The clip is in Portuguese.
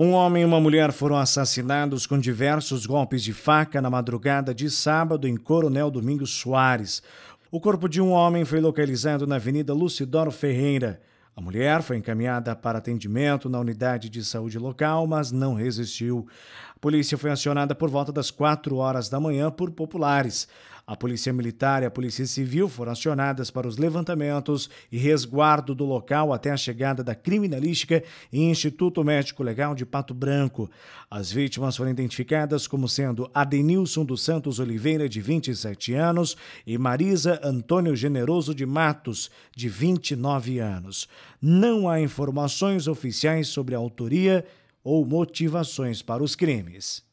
Um homem e uma mulher foram assassinados com diversos golpes de faca na madrugada de sábado em Coronel Domingos Soares. O corpo de um homem foi localizado na Avenida Lucidoro Ferreira. A mulher foi encaminhada para atendimento na unidade de saúde local, mas não resistiu. A polícia foi acionada por volta das 4 horas da manhã por populares. A Polícia Militar e a Polícia Civil foram acionadas para os levantamentos e resguardo do local até a chegada da criminalística e Instituto Médico Legal de Pato Branco. As vítimas foram identificadas como sendo Adenilson dos Santos Oliveira, de 27 anos, e Marisa Antônio Generoso de Matos, de 29 anos. Não há informações oficiais sobre a autoria ou motivações para os crimes.